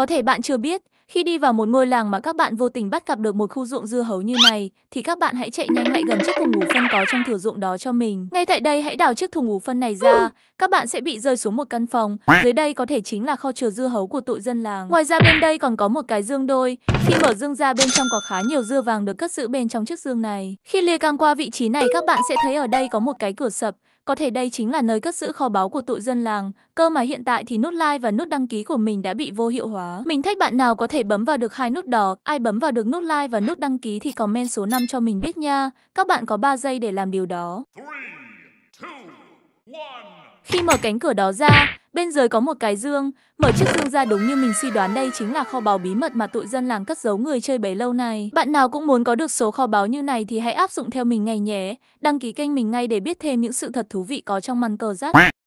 Có thể bạn chưa biết, khi đi vào một ngôi làng mà các bạn vô tình bắt gặp được một khu ruộng dưa hấu như này, thì các bạn hãy chạy nhanh lại gần chiếc thùng ngủ phân có trong thửa ruộng đó cho mình. Ngay tại đây hãy đào chiếc thùng ngủ phân này ra, các bạn sẽ bị rơi xuống một căn phòng. Dưới đây có thể chính là kho chứa dưa hấu của tụi dân làng. Ngoài ra bên đây còn có một cái dương đôi. Khi mở dương ra bên trong có khá nhiều dưa vàng được cất giữ bên trong chiếc dương này. Khi lia ngang qua vị trí này các bạn sẽ thấy ở đây có một cái cửa sập. Có thể đây chính là nơi cất giữ kho báu của tụi dân làng, cơ mà hiện tại thì nút like và nút đăng ký của mình đã bị vô hiệu hóa. Mình thích bạn nào có thể bấm vào được hai nút đỏ, ai bấm vào được nút like và nút đăng ký thì comment số 5 cho mình biết nha. Các bạn có 3 giây để làm điều đó. Three, two, Khi mở cánh cửa đó ra, Bên dưới có một cái dương, mở chiếc dương ra đúng như mình suy đoán đây chính là kho báu bí mật mà tụi dân làng cất giấu người chơi bấy lâu này. Bạn nào cũng muốn có được số kho báu như này thì hãy áp dụng theo mình ngay nhé. Đăng ký kênh mình ngay để biết thêm những sự thật thú vị có trong màn cờ rác.